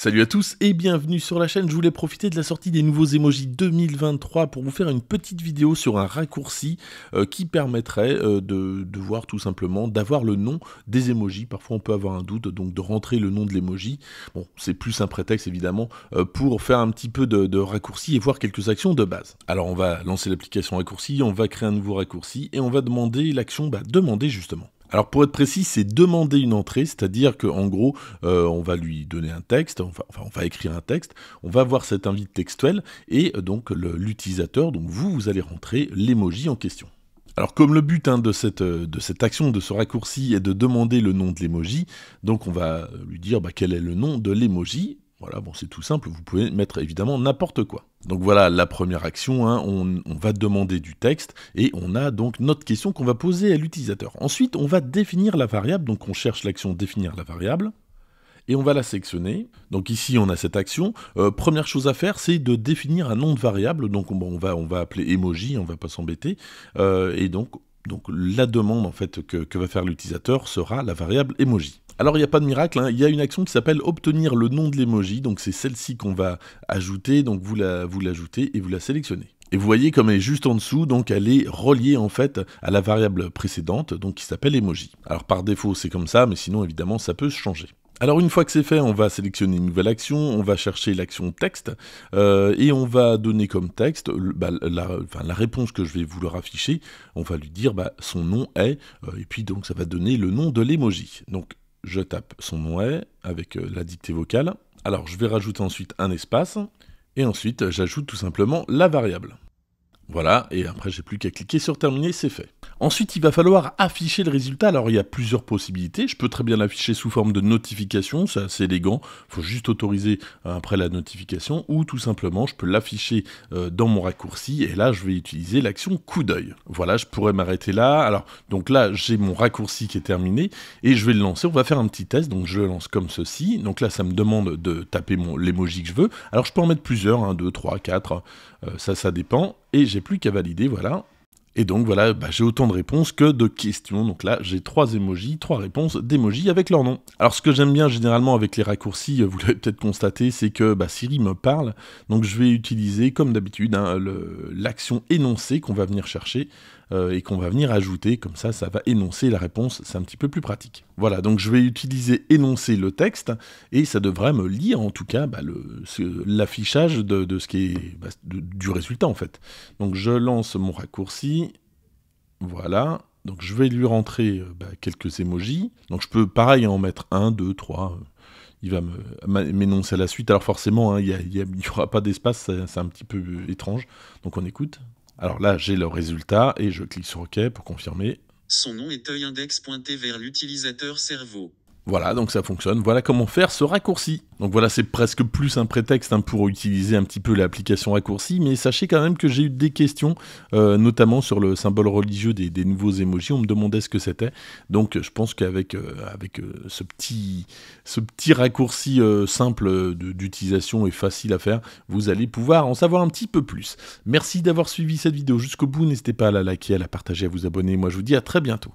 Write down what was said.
Salut à tous et bienvenue sur la chaîne, je voulais profiter de la sortie des nouveaux emojis 2023 pour vous faire une petite vidéo sur un raccourci euh, qui permettrait euh, de, voir tout simplement d'avoir le nom des emojis, parfois on peut avoir un doute, donc de rentrer le nom de l'emoji, bon c'est plus un prétexte évidemment euh, pour faire un petit peu de, de, raccourci et voir quelques actions de base. Alors on va lancer l'application raccourci, on va créer un nouveau raccourci et on va demander l'action bah, demander justement. Alors pour être précis, c'est demander une entrée, c'est-à-dire qu'en gros, euh, on va lui donner un texte, on va, enfin on va écrire un texte, on va voir cet invite textuel, et euh, donc l'utilisateur, donc vous, vous allez rentrer l'emoji en question. Alors comme le but hein, de, cette, euh, de, cette, action, de ce raccourci, est de demander le nom de l'emoji, donc on va lui dire bah, quel est le nom de l'emoji, voilà, bon, c'est tout simple, vous pouvez mettre évidemment n'importe quoi. Donc voilà la première action, hein, on, va demander du texte et on a donc notre question qu'on va poser à l'utilisateur. Ensuite, on va définir la variable, donc on cherche l'action définir la variable et on va la sectionner. Donc ici, on a cette action. Euh, première chose à faire, c'est de définir un nom de variable, donc on, va, on va appeler emoji, on va pas s'embêter, euh, et donc, donc la demande en fait que, que va faire l'utilisateur sera la variable emoji. Alors il n'y a pas de miracle, hein. il y a une action qui s'appelle obtenir le nom de l'emoji, donc c'est celle-ci qu'on va ajouter, donc vous la, vous l'ajoutez et vous la sélectionnez. Et vous voyez comme elle est juste en dessous, donc elle est reliée en fait à la variable précédente, donc qui s'appelle emoji. Alors par défaut c'est comme ça, mais sinon évidemment ça peut se changer. Alors une fois que c'est fait, on va sélectionner une nouvelle action, on va chercher l'action texte, euh, et on va donner comme texte bah, la, réponse que je vais vouloir afficher, on va lui dire bah, son nom est, euh, et puis donc ça va donner le nom de l'emoji. Donc je tape son nom avec euh, la dictée vocale. Alors je vais rajouter ensuite un espace, et ensuite j'ajoute tout simplement la variable. Voilà, et après j'ai plus qu'à cliquer sur terminer, c'est fait. Ensuite, il va falloir afficher le résultat. Alors, il y a plusieurs possibilités. Je peux très bien l'afficher sous forme de notification, c'est assez élégant. Il faut juste autoriser euh, après la notification, ou tout simplement, je peux l'afficher euh, dans mon raccourci. Et là, je vais utiliser l'action coup d'œil. Voilà, je pourrais m'arrêter là. Alors, donc là, j'ai mon raccourci qui est terminé et je vais le lancer. On va faire un petit test. Donc, je le lance comme ceci. Donc là, ça me demande de taper mon l'emoji que je veux. Alors, je peux en mettre plusieurs, 1, 2, 3, 4. Ça, ça dépend et j'ai plus qu'à valider, voilà. Et donc voilà, bah, j'ai autant de réponses que de questions. Donc là, j'ai trois émojis, trois réponses d'émojis avec leur nom. Alors ce que j'aime bien généralement avec les raccourcis, euh, vous l'avez peut-être constaté, c'est que bah, Siri me parle. Donc je vais utiliser, comme d'habitude, hein, l'action énoncée qu'on va venir chercher euh, et qu'on va venir ajouter, comme ça ça va énoncer la réponse, c'est un petit peu plus pratique. Voilà, donc je vais utiliser énoncer le texte, et ça devrait me lire en tout cas bah, l'affichage de, ce qui est bah, du résultat en fait. Donc je lance mon raccourci, voilà, donc je vais lui rentrer euh, bah, quelques émojis. Donc je peux pareil en mettre 1, 2, 3. Il va m'énoncer à la suite. Alors forcément, hein, il n'y aura pas d'espace, c'est un petit peu euh, étrange. Donc on écoute. Alors là, j'ai le résultat et je clique sur OK pour confirmer. Son nom est œil index pointé vers l'utilisateur cerveau. Voilà, donc ça fonctionne. Voilà comment faire ce raccourci. Donc voilà, c'est presque plus un prétexte hein, pour utiliser un petit peu l'application raccourci, mais sachez quand même que j'ai eu des questions, euh, notamment sur le symbole religieux des, nouveaux émojis. On me demandait ce que c'était. Donc je pense qu'avec euh, avec, euh, ce, petit, ce petit raccourci simple d'utilisation et facile à faire, vous allez pouvoir en savoir un petit peu plus. Merci d'avoir suivi cette vidéo jusqu'au bout. N'hésitez pas à la liker, à la partager, à vous abonner. Moi je vous dis à très bientôt.